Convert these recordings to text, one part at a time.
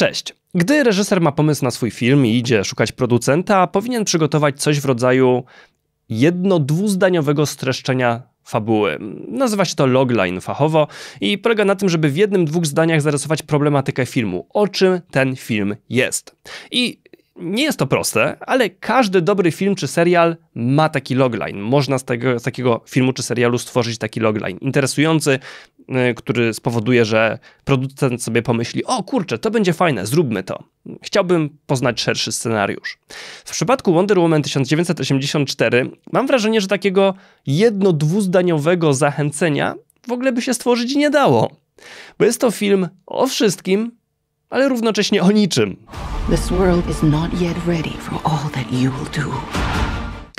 Cześć. Gdy reżyser ma pomysł na swój film i idzie szukać producenta, powinien przygotować coś w rodzaju jedno-dwuzdaniowego streszczenia fabuły. Nazywa się to logline fachowo i polega na tym, żeby w jednym, dwóch zdaniach zarysować problematykę filmu, o czym ten film jest. I nie jest to proste, ale każdy dobry film czy serial ma taki logline. Można z, tego, z takiego filmu czy serialu stworzyć taki logline. Interesujący, Y, który spowoduje, że producent sobie pomyśli: O kurczę, to będzie fajne, zróbmy to. Chciałbym poznać szerszy scenariusz. W przypadku Wonder Woman 1984 mam wrażenie, że takiego jedno-dwuzdaniowego zachęcenia w ogóle by się stworzyć nie dało. Bo jest to film o wszystkim, ale równocześnie o niczym. This world is not yet ready for all that you will do.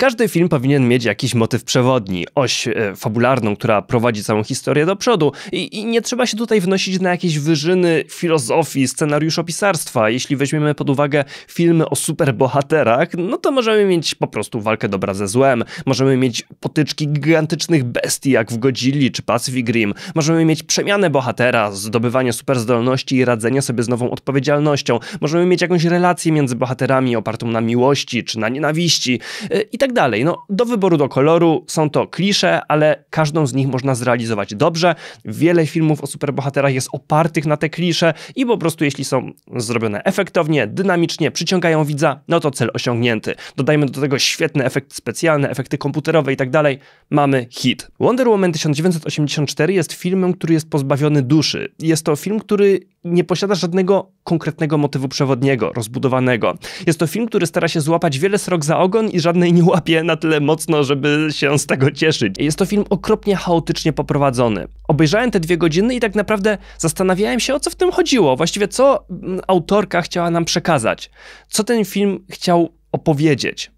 Każdy film powinien mieć jakiś motyw przewodni, oś e, fabularną, która prowadzi całą historię do przodu I, i nie trzeba się tutaj wnosić na jakieś wyżyny filozofii, scenariuszopisarstwa. Jeśli weźmiemy pod uwagę filmy o superbohaterach, no to możemy mieć po prostu walkę dobra ze złem, możemy mieć potyczki gigantycznych bestii jak w Godzilli czy Pacific Rim, możemy mieć przemianę bohatera, zdobywanie superzdolności i radzenie sobie z nową odpowiedzialnością, możemy mieć jakąś relację między bohaterami opartą na miłości czy na nienawiści e, i tak tak dalej. No, do wyboru do koloru są to klisze, ale każdą z nich można zrealizować dobrze. Wiele filmów o superbohaterach jest opartych na te klisze i po prostu jeśli są zrobione efektownie, dynamicznie, przyciągają widza, no to cel osiągnięty. Dodajmy do tego świetny efekt specjalny, efekty komputerowe i tak dalej. Mamy hit. Wonder Woman 1984 jest filmem, który jest pozbawiony duszy. Jest to film, który nie posiada żadnego konkretnego motywu przewodniego, rozbudowanego. Jest to film, który stara się złapać wiele srok za ogon i żadnej nie łapie na tyle mocno, żeby się z tego cieszyć. Jest to film okropnie chaotycznie poprowadzony. Obejrzałem te dwie godziny i tak naprawdę zastanawiałem się, o co w tym chodziło. Właściwie co mm, autorka chciała nam przekazać. Co ten film chciał opowiedzieć.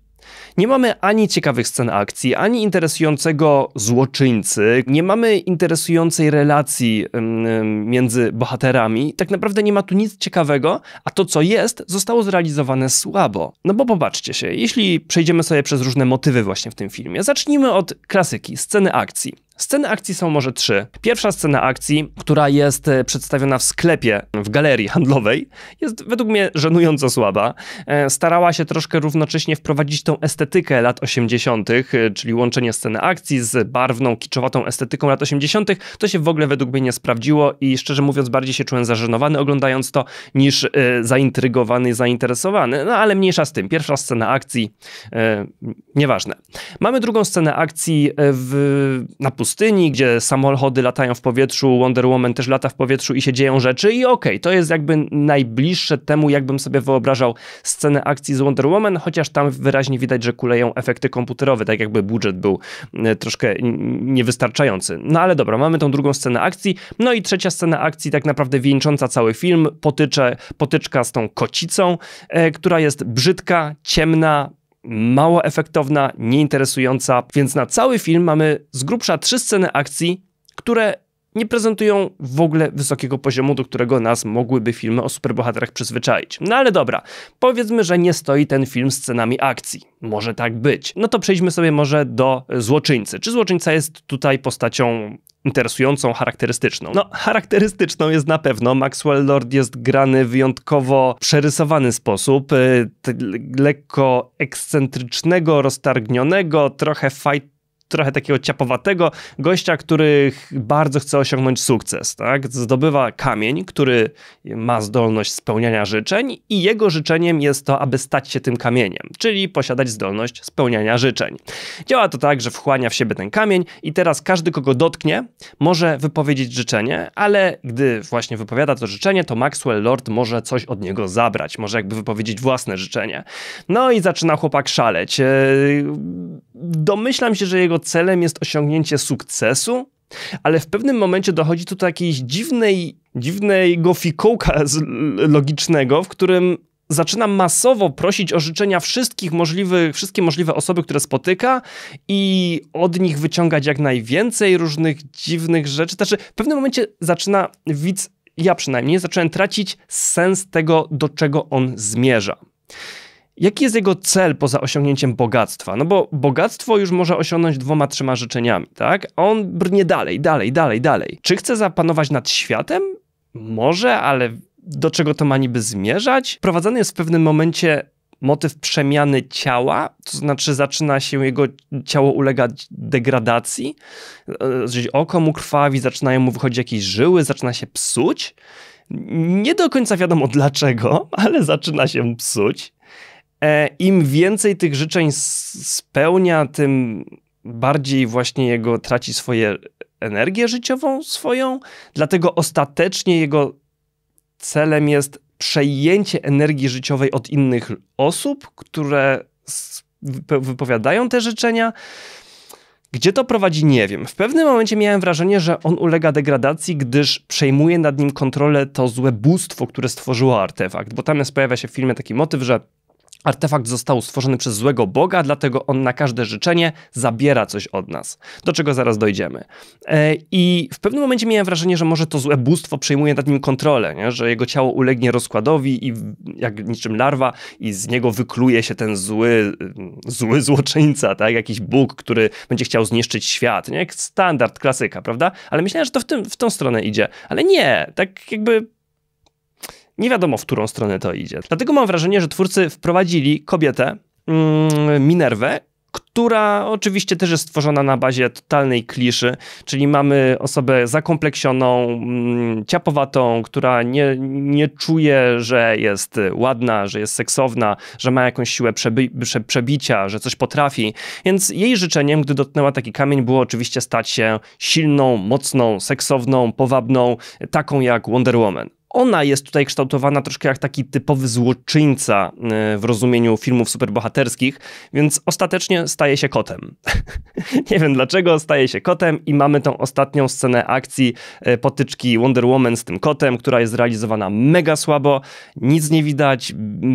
Nie mamy ani ciekawych scen akcji, ani interesującego złoczyńcy, nie mamy interesującej relacji między bohaterami. Tak naprawdę nie ma tu nic ciekawego, a to co jest, zostało zrealizowane słabo. No bo popatrzcie się, jeśli przejdziemy sobie przez różne motywy właśnie w tym filmie, zacznijmy od klasyki, sceny akcji. Sceny akcji są może trzy. Pierwsza scena akcji, która jest e, przedstawiona w sklepie, w galerii handlowej, jest według mnie żenująco słaba. E, starała się troszkę równocześnie wprowadzić tą estetykę lat 80., e, czyli łączenie sceny akcji z barwną, kiczowatą estetyką lat 80. To się w ogóle według mnie nie sprawdziło i szczerze mówiąc bardziej się czułem zażenowany oglądając to niż zaintrygowany, zainteresowany. No ale mniejsza z tym. Pierwsza scena akcji, nieważne. Mamy drugą scenę akcji w, na pustyni, gdzie samochody latają w powietrzu, Wonder Woman też lata w powietrzu i się dzieją rzeczy i okej, okay, to jest jakby najbliższe temu, jakbym sobie wyobrażał scenę akcji z Wonder Woman, chociaż tam wyraźnie widać, że kuleją efekty komputerowe, tak jakby budżet był e, troszkę niewystarczający. No ale dobra, mamy tą drugą scenę akcji, no i trzecia scena akcji tak naprawdę wieńcząca cały film, potycze, potyczka z tą kocicą, e, która jest brzydka, ciemna, mało efektowna, nieinteresująca, więc na cały film mamy z grubsza trzy sceny akcji, które nie prezentują w ogóle wysokiego poziomu, do którego nas mogłyby filmy o superbohaterach przyzwyczaić. No ale dobra, powiedzmy, że nie stoi ten film z scenami akcji. Może tak być. No to przejdźmy sobie może do złoczyńcy. Czy złoczyńca jest tutaj postacią interesującą, charakterystyczną. No, charakterystyczną jest na pewno. Maxwell Lord jest grany w wyjątkowo przerysowany sposób, y, lekko ekscentrycznego, roztargnionego, trochę fight trochę takiego ciapowatego gościa, który bardzo chce osiągnąć sukces, tak? Zdobywa kamień, który ma zdolność spełniania życzeń i jego życzeniem jest to, aby stać się tym kamieniem, czyli posiadać zdolność spełniania życzeń. Działa to tak, że wchłania w siebie ten kamień i teraz każdy, kogo dotknie, może wypowiedzieć życzenie, ale gdy właśnie wypowiada to życzenie, to Maxwell Lord może coś od niego zabrać, może jakby wypowiedzieć własne życzenie. No i zaczyna chłopak szaleć. Yy Domyślam się, że jego celem jest osiągnięcie sukcesu, ale w pewnym momencie dochodzi tu do jakiejś dziwnej, dziwnego fikołka logicznego, w którym zaczyna masowo prosić o życzenia wszystkich możliwych, wszystkie możliwe osoby, które spotyka i od nich wyciągać jak najwięcej różnych dziwnych rzeczy. Znaczy, w pewnym momencie zaczyna widz, ja przynajmniej, zacząłem tracić sens tego, do czego on zmierza. Jaki jest jego cel poza osiągnięciem bogactwa? No bo bogactwo już może osiągnąć dwoma, trzema życzeniami, tak? A on brnie dalej, dalej, dalej, dalej. Czy chce zapanować nad światem? Może, ale do czego to ma niby zmierzać? Prowadzony jest w pewnym momencie motyw przemiany ciała, to znaczy zaczyna się jego ciało ulegać degradacji, e, oko mu krwawi, zaczynają mu wychodzić jakieś żyły, zaczyna się psuć. Nie do końca wiadomo dlaczego, ale zaczyna się psuć. E, Im więcej tych życzeń spełnia, tym bardziej właśnie jego traci swoje energię życiową swoją, dlatego ostatecznie jego celem jest przejęcie energii życiowej od innych osób, które wypowiadają te życzenia. Gdzie to prowadzi, nie wiem. W pewnym momencie miałem wrażenie, że on ulega degradacji, gdyż przejmuje nad nim kontrolę to złe bóstwo, które stworzyło artefakt, bo tam jest, pojawia się w filmie taki motyw, że Artefakt został stworzony przez złego Boga, dlatego on na każde życzenie zabiera coś od nas, do czego zaraz dojdziemy. E, I w pewnym momencie miałem wrażenie, że może to złe bóstwo przejmuje nad nim kontrolę, nie? że jego ciało ulegnie rozkładowi i jak niczym larwa i z niego wykluje się ten zły, y, zły złoczyńca, tak? jakiś Bóg, który będzie chciał zniszczyć świat. Nie? Standard, klasyka, prawda? Ale myślałem, że to w, tym, w tą stronę idzie. Ale nie, tak jakby nie wiadomo, w którą stronę to idzie. Dlatego mam wrażenie, że twórcy wprowadzili kobietę, mm, Minerwę, która oczywiście też jest stworzona na bazie totalnej kliszy, czyli mamy osobę zakompleksioną, mm, ciapowatą, która nie, nie czuje, że jest ładna, że jest seksowna, że ma jakąś siłę przebicia, że coś potrafi. Więc jej życzeniem, gdy dotknęła taki kamień, było oczywiście stać się silną, mocną, seksowną, powabną, taką jak Wonder Woman ona jest tutaj kształtowana troszkę jak taki typowy złoczyńca y, w rozumieniu filmów superbohaterskich, więc ostatecznie staje się kotem. nie wiem dlaczego, staje się kotem i mamy tą ostatnią scenę akcji y, potyczki Wonder Woman z tym kotem, która jest realizowana mega słabo, nic nie widać,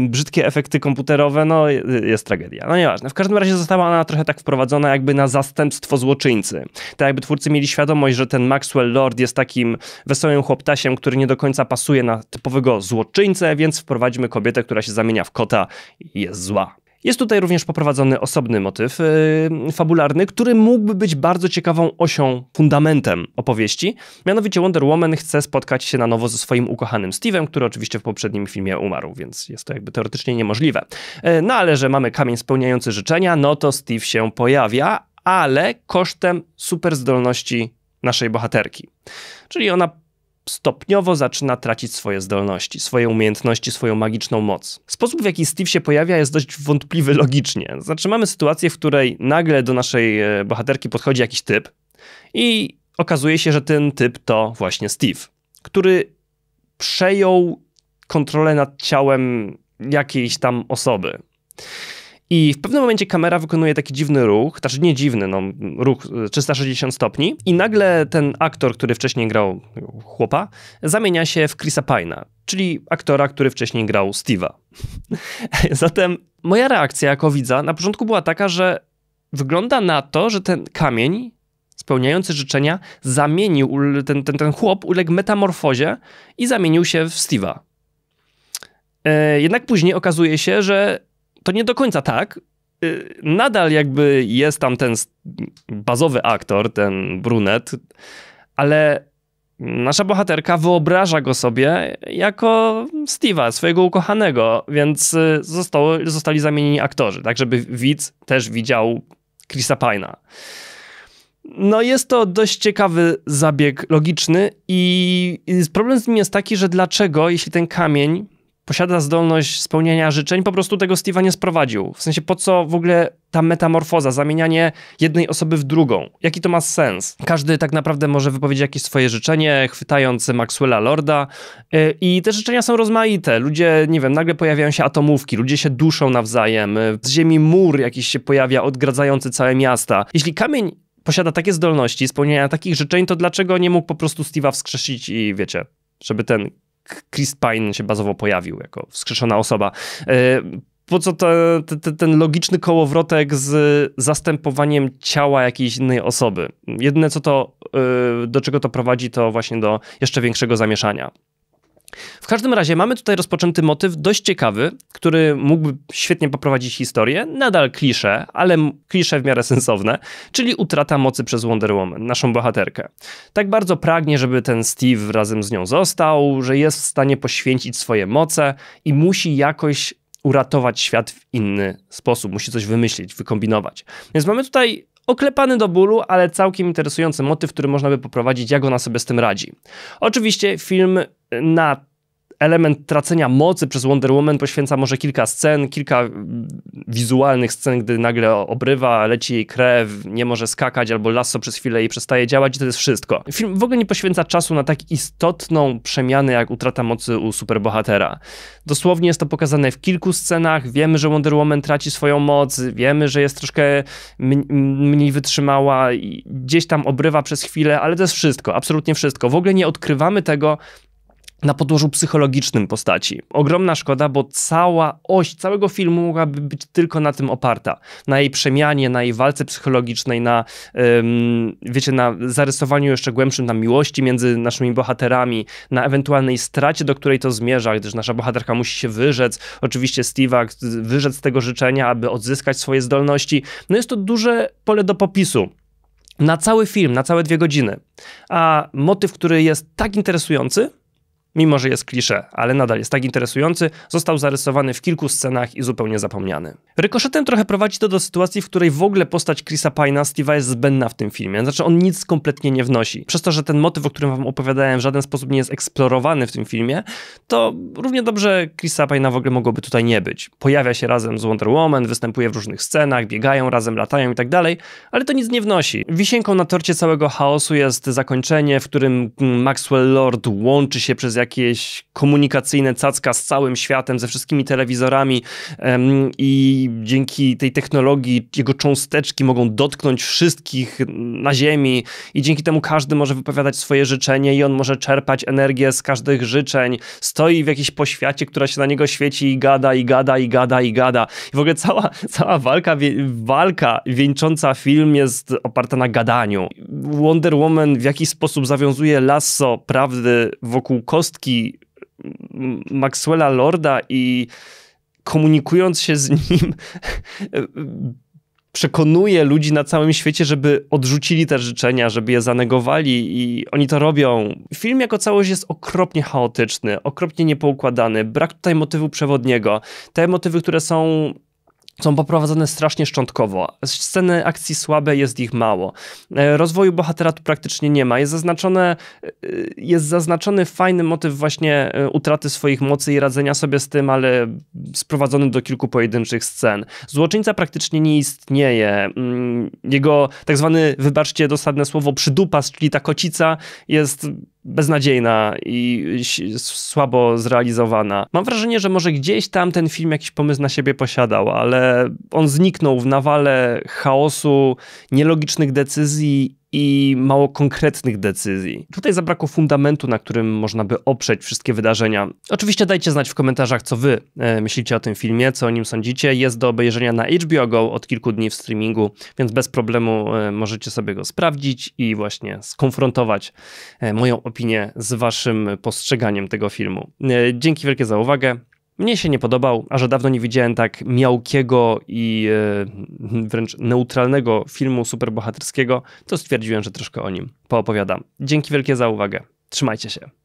brzydkie efekty komputerowe, no y, jest tragedia. No nieważne. W każdym razie została ona trochę tak wprowadzona jakby na zastępstwo złoczyńcy. Tak jakby twórcy mieli świadomość, że ten Maxwell Lord jest takim wesołym chłoptasiem, który nie do końca pasuje pasuje na typowego złoczyńcę, więc wprowadźmy kobietę, która się zamienia w kota i jest zła. Jest tutaj również poprowadzony osobny motyw yy, fabularny, który mógłby być bardzo ciekawą osią, fundamentem opowieści. Mianowicie Wonder Woman chce spotkać się na nowo ze swoim ukochanym Steve'em, który oczywiście w poprzednim filmie umarł, więc jest to jakby teoretycznie niemożliwe. Yy, no ale że mamy kamień spełniający życzenia, no to Steve się pojawia, ale kosztem superzdolności naszej bohaterki. Czyli ona stopniowo zaczyna tracić swoje zdolności, swoje umiejętności, swoją magiczną moc. Sposób, w jaki Steve się pojawia, jest dość wątpliwy logicznie. Znaczy, mamy sytuację, w której nagle do naszej e, bohaterki podchodzi jakiś typ i okazuje się, że ten typ to właśnie Steve, który przejął kontrolę nad ciałem jakiejś tam osoby. I w pewnym momencie kamera wykonuje taki dziwny ruch, znaczy nie dziwny, no, ruch 360 e, stopni i nagle ten aktor, który wcześniej grał chłopa, zamienia się w Chrisa Pina, czyli aktora, który wcześniej grał Steve'a. Zatem moja reakcja jako widza na początku była taka, że wygląda na to, że ten kamień spełniający życzenia zamienił, ten, ten, ten chłop uległ metamorfozie i zamienił się w Steve'a. E, jednak później okazuje się, że to nie do końca tak. Y, nadal jakby jest tam ten bazowy aktor, ten brunet, ale nasza bohaterka wyobraża go sobie jako Steve'a, swojego ukochanego, więc y, zostało, zostali zamienieni aktorzy, tak żeby widz też widział Chrisa Pina. No jest to dość ciekawy zabieg logiczny i problem z nim jest taki, że dlaczego, jeśli ten kamień posiada zdolność spełnienia życzeń, po prostu tego Steve'a nie sprowadził. W sensie, po co w ogóle ta metamorfoza, zamienianie jednej osoby w drugą? Jaki to ma sens? Każdy tak naprawdę może wypowiedzieć jakieś swoje życzenie, chwytając Maxwella Lorda. Y, I te życzenia są rozmaite. Ludzie, nie wiem, nagle pojawiają się atomówki, ludzie się duszą nawzajem. Y, z ziemi mur jakiś się pojawia, odgradzający całe miasta. Jeśli kamień posiada takie zdolności spełniania takich życzeń, to dlaczego nie mógł po prostu Steve'a wskrzesić i wiecie, żeby ten Chris Pine się bazowo pojawił jako wskrzeszona osoba. E, po co te, te, ten logiczny kołowrotek z zastępowaniem ciała jakiejś innej osoby? Jedyne co to, e, do czego to prowadzi, to właśnie do jeszcze większego zamieszania. W każdym razie mamy tutaj rozpoczęty motyw dość ciekawy, który mógłby świetnie poprowadzić historię, nadal klisze, ale klisze w miarę sensowne, czyli utrata mocy przez Wonder Woman, naszą bohaterkę. Tak bardzo pragnie, żeby ten Steve razem z nią został, że jest w stanie poświęcić swoje moce i musi jakoś uratować świat w inny sposób, musi coś wymyślić, wykombinować. Więc mamy tutaj oklepany do bólu, ale całkiem interesujący motyw, który można by poprowadzić, jak ona sobie z tym radzi. Oczywiście film na element tracenia mocy przez Wonder Woman poświęca może kilka scen, kilka mm, wizualnych scen, gdy nagle obrywa, leci jej krew, nie może skakać albo lasso przez chwilę i przestaje działać i to jest wszystko. Film w ogóle nie poświęca czasu na tak istotną przemianę jak utrata mocy u superbohatera. Dosłownie jest to pokazane w kilku scenach, wiemy, że Wonder Woman traci swoją moc, wiemy, że jest troszkę mniej wytrzymała i gdzieś tam obrywa przez chwilę, ale to jest wszystko, absolutnie wszystko. W ogóle nie odkrywamy tego, na podłożu psychologicznym postaci. Ogromna szkoda, bo cała oś całego filmu mogłaby być tylko na tym oparta. Na jej przemianie, na jej walce psychologicznej, na wiecie, na zarysowaniu jeszcze głębszym, na miłości między naszymi bohaterami, na ewentualnej stracie, do której to zmierza, gdyż nasza bohaterka musi się wyrzec, oczywiście Steve'a e, wyrzec tego życzenia, aby odzyskać swoje zdolności. No jest to duże pole do popisu na cały film, na całe dwie godziny. A motyw, który jest tak interesujący, Mimo, że jest klisze, ale nadal jest tak interesujący, został zarysowany w kilku scenach i zupełnie zapomniany. Rykoszetem trochę prowadzi to do sytuacji, w której w ogóle postać Chrisa Pina Steve'a jest zbędna w tym filmie, znaczy on nic kompletnie nie wnosi. Przez to, że ten motyw, o którym wam opowiadałem, w żaden sposób nie jest eksplorowany w tym filmie, to równie dobrze Chrisa Pina w ogóle mogłoby tutaj nie być. Pojawia się razem z Wonder Woman, występuje w różnych scenach, biegają razem, latają i tak dalej, ale to nic nie wnosi. Wisienką na torcie całego chaosu jest zakończenie, w którym Maxwell Lord łączy się przez jakieś komunikacyjne cacka z całym światem, ze wszystkimi telewizorami i dzięki tej technologii jego cząsteczki mogą dotknąć wszystkich na ziemi i dzięki temu każdy może wypowiadać swoje życzenie i on może czerpać energię z każdych życzeń. Stoi w jakiejś poświacie, która się na niego świeci i gada, i gada, i gada, i gada. I w ogóle cała, cała walka, walka wieńcząca film jest oparta na gadaniu. Wonder Woman w jakiś sposób zawiązuje lasso prawdy wokół kostki Maxwella Lorda i komunikując się z nim przekonuje ludzi na całym świecie, żeby odrzucili te życzenia, żeby je zanegowali i oni to robią. Film jako całość jest okropnie chaotyczny, okropnie niepoukładany, brak tutaj motywu przewodniego. Te motywy, które są są poprowadzone strasznie szczątkowo. Sceny akcji słabe, jest ich mało. E, rozwoju bohatera tu praktycznie nie ma. Jest, zaznaczone, e, e, jest zaznaczony fajny motyw właśnie utraty swoich mocy i radzenia sobie z tym, ale sprowadzony do kilku pojedynczych scen. Złoczyńca praktycznie nie istnieje. Mm, jego tak zwany, wybaczcie dosadne słowo, przydupas, czyli ta kocica jest beznadziejna i słabo zrealizowana. Mam wrażenie, że może gdzieś tam ten film jakiś pomysł na siebie posiadał, ale on zniknął w nawale chaosu, nielogicznych decyzji i mało konkretnych decyzji. Tutaj zabrakło fundamentu, na którym można by oprzeć wszystkie wydarzenia. Oczywiście dajcie znać w komentarzach, co wy e, myślicie o tym filmie, co o nim sądzicie. Jest do obejrzenia na HBO Go od kilku dni w streamingu, więc bez problemu e, możecie sobie go sprawdzić i właśnie skonfrontować e, moją opinię z waszym postrzeganiem tego filmu. Dzięki wielkie za uwagę. Mnie się nie podobał, a że dawno nie widziałem tak miałkiego i e, wręcz neutralnego filmu superbohaterskiego, to stwierdziłem, że troszkę o nim poopowiadam. Dzięki wielkie za uwagę. Trzymajcie się.